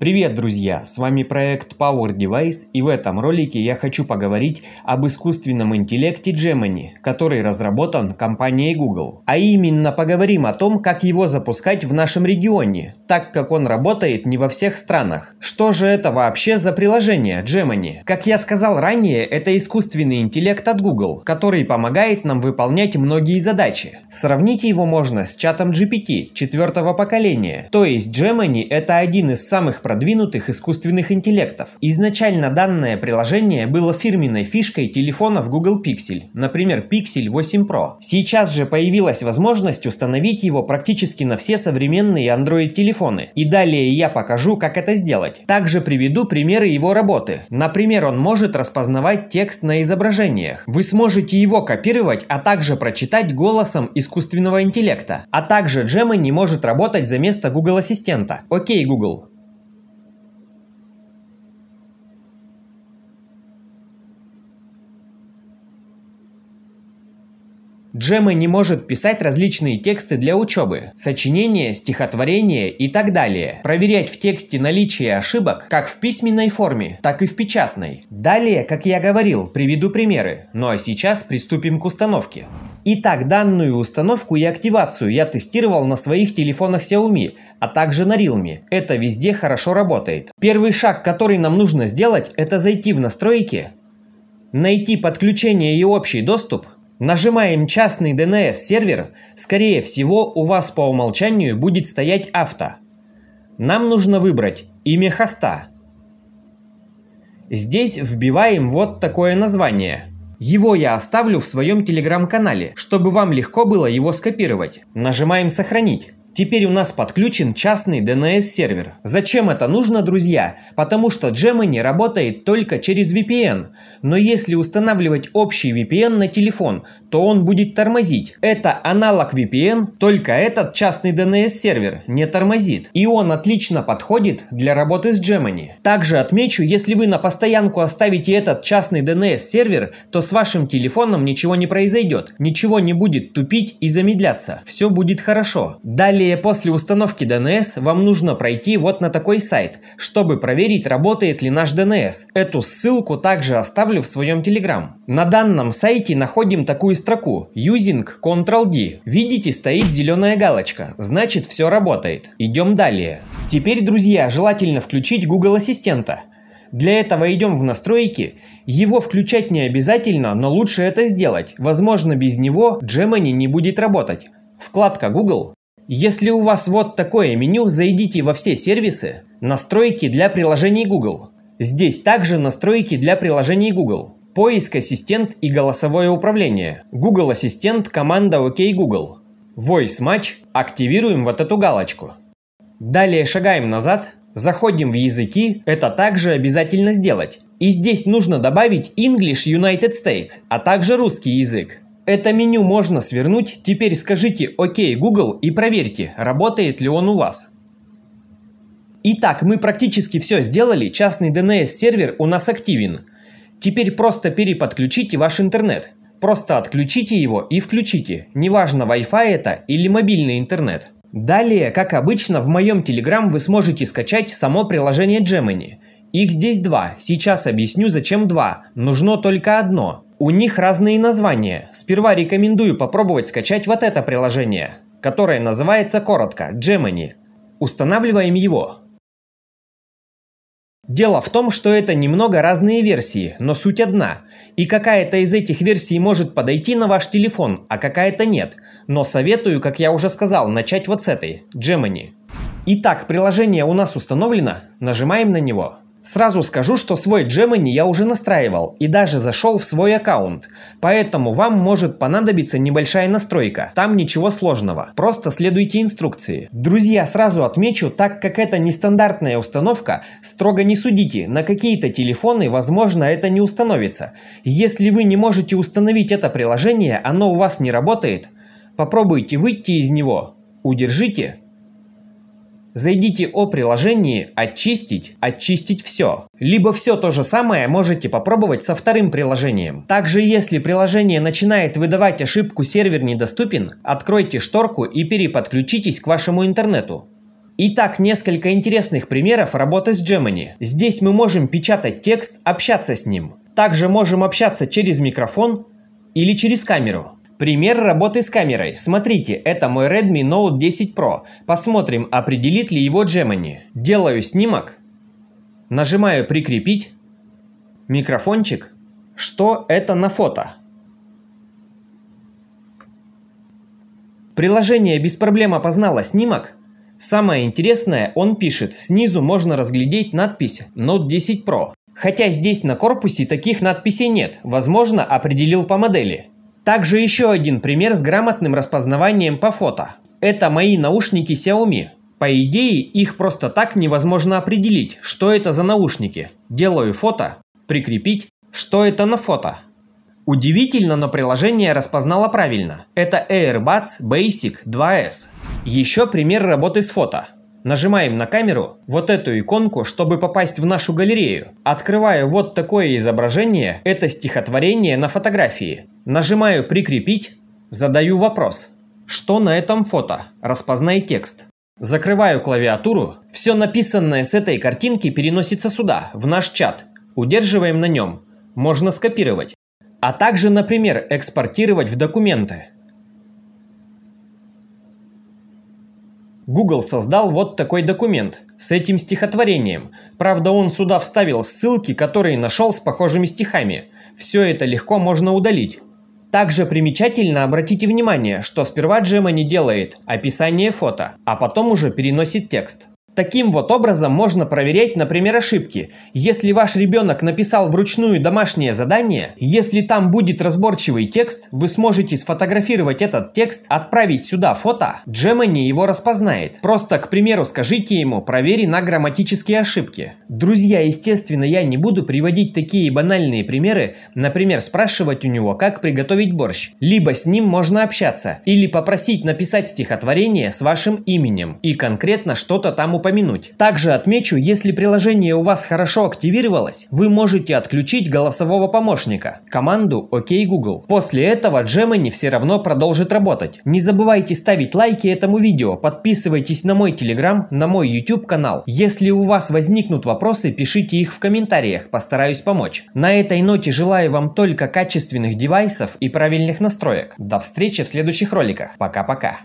Привет, друзья! С вами проект Power Device и в этом ролике я хочу поговорить об искусственном интеллекте Gemini, который разработан компанией Google. А именно поговорим о том, как его запускать в нашем регионе, так как он работает не во всех странах. Что же это вообще за приложение Gemini? Как я сказал ранее, это искусственный интеллект от Google, который помогает нам выполнять многие задачи. Сравнить его можно с чатом GPT четвертого поколения. То есть Gemini это один из самых продвинутых искусственных интеллектов. Изначально данное приложение было фирменной фишкой телефонов Google Pixel, например Pixel 8 Pro. Сейчас же появилась возможность установить его практически на все современные Android телефоны. И далее я покажу, как это сделать. Также приведу примеры его работы. Например, он может распознавать текст на изображениях. Вы сможете его копировать, а также прочитать голосом искусственного интеллекта. А также Gemini может работать за место Google Ассистента. Окей, Google, Джема не может писать различные тексты для учебы, сочинения, стихотворения и так далее. Проверять в тексте наличие ошибок как в письменной форме, так и в печатной. Далее, как я говорил, приведу примеры. Ну а сейчас приступим к установке. Итак, данную установку и активацию я тестировал на своих телефонах Xiaomi, а также на Realme. Это везде хорошо работает. Первый шаг, который нам нужно сделать, это зайти в настройки, найти подключение и общий доступ, Нажимаем частный DNS-сервер, скорее всего у вас по умолчанию будет стоять авто. Нам нужно выбрать имя хоста. Здесь вбиваем вот такое название. Его я оставлю в своем телеграм-канале, чтобы вам легко было его скопировать. Нажимаем «Сохранить». Теперь у нас подключен частный DNS-сервер. Зачем это нужно, друзья? Потому что Gemini работает только через VPN. Но если устанавливать общий VPN на телефон, то он будет тормозить. Это аналог VPN, только этот частный DNS-сервер не тормозит. И он отлично подходит для работы с Gemini. Также отмечу, если вы на постоянку оставите этот частный DNS-сервер, то с вашим телефоном ничего не произойдет. Ничего не будет тупить и замедляться. Все будет хорошо. Далее Далее, после установки DNS, вам нужно пройти вот на такой сайт, чтобы проверить, работает ли наш DNS. Эту ссылку также оставлю в своем Telegram. На данном сайте находим такую строку «Using Ctrl-D». Видите, стоит зеленая галочка, значит все работает. Идем далее. Теперь, друзья, желательно включить Google Ассистента. Для этого идем в настройки. Его включать не обязательно, но лучше это сделать. Возможно, без него Gemini не будет работать. Вкладка Google. Если у вас вот такое меню, зайдите во все сервисы «Настройки для приложений Google». Здесь также настройки для приложений Google. Поиск, ассистент и голосовое управление. Google Ассистент, команда «Ок Google». Voice Match. Активируем вот эту галочку. Далее шагаем назад, заходим в языки, это также обязательно сделать. И здесь нужно добавить English United States, а также русский язык. Это меню можно свернуть, теперь скажите ОК, Google» и проверьте, работает ли он у вас. Итак, мы практически все сделали, частный DNS-сервер у нас активен. Теперь просто переподключите ваш интернет. Просто отключите его и включите, неважно Wi-Fi это или мобильный интернет. Далее, как обычно, в моем Telegram вы сможете скачать само приложение Gemini. Их здесь два, сейчас объясню зачем два, нужно только одно. У них разные названия. Сперва рекомендую попробовать скачать вот это приложение, которое называется коротко Gemini. Устанавливаем его. Дело в том, что это немного разные версии, но суть одна. И какая-то из этих версий может подойти на ваш телефон, а какая-то нет. Но советую, как я уже сказал, начать вот с этой, Gemini. Итак, приложение у нас установлено, нажимаем на него. Сразу скажу, что свой Gemini я уже настраивал и даже зашел в свой аккаунт, поэтому вам может понадобиться небольшая настройка, там ничего сложного, просто следуйте инструкции. Друзья, сразу отмечу, так как это нестандартная установка, строго не судите, на какие-то телефоны возможно это не установится. Если вы не можете установить это приложение, оно у вас не работает, попробуйте выйти из него, удержите Зайдите о приложении «Очистить», «Очистить все». Либо все то же самое можете попробовать со вторым приложением. Также если приложение начинает выдавать ошибку «Сервер недоступен», откройте шторку и переподключитесь к вашему интернету. Итак, несколько интересных примеров работы с Gemini. Здесь мы можем печатать текст, общаться с ним. Также можем общаться через микрофон или через камеру. Пример работы с камерой. Смотрите, это мой Redmi Note 10 Pro. Посмотрим, определит ли его Gemini. Делаю снимок. Нажимаю «Прикрепить». Микрофончик. Что это на фото? Приложение без проблем опознало снимок. Самое интересное, он пишет, снизу можно разглядеть надпись Note 10 Pro. Хотя здесь на корпусе таких надписей нет, возможно определил по модели. Также еще один пример с грамотным распознаванием по фото. Это мои наушники Xiaomi. По идее, их просто так невозможно определить, что это за наушники. Делаю фото, прикрепить, что это на фото. Удивительно, но приложение распознало правильно. Это AirBuds Basic 2S. Еще пример работы с фото. Нажимаем на камеру вот эту иконку, чтобы попасть в нашу галерею. Открываю вот такое изображение, это стихотворение на фотографии. Нажимаю «Прикрепить», задаю вопрос. Что на этом фото? Распознай текст. Закрываю клавиатуру. Все написанное с этой картинки переносится сюда, в наш чат. Удерживаем на нем. Можно скопировать. А также, например, экспортировать в документы. Google создал вот такой документ с этим стихотворением. Правда, он сюда вставил ссылки, которые нашел с похожими стихами. Все это легко можно удалить. Также примечательно обратите внимание, что сперва Джема не делает описание фото, а потом уже переносит текст. Таким вот образом можно проверять, например, ошибки. Если ваш ребенок написал вручную домашнее задание, если там будет разборчивый текст, вы сможете сфотографировать этот текст, отправить сюда фото, Gemini его распознает. Просто, к примеру, скажите ему «провери на грамматические ошибки». Друзья, естественно, я не буду приводить такие банальные примеры, например, спрашивать у него, как приготовить борщ. Либо с ним можно общаться, или попросить написать стихотворение с вашим именем и конкретно что-то там упомянуть упомянуть. Также отмечу, если приложение у вас хорошо активировалось, вы можете отключить голосового помощника, команду «Ок, Google». После этого Gemini все равно продолжит работать. Не забывайте ставить лайки этому видео, подписывайтесь на мой Telegram, на мой YouTube канал. Если у вас возникнут вопросы, пишите их в комментариях, постараюсь помочь. На этой ноте желаю вам только качественных девайсов и правильных настроек. До встречи в следующих роликах. Пока-пока.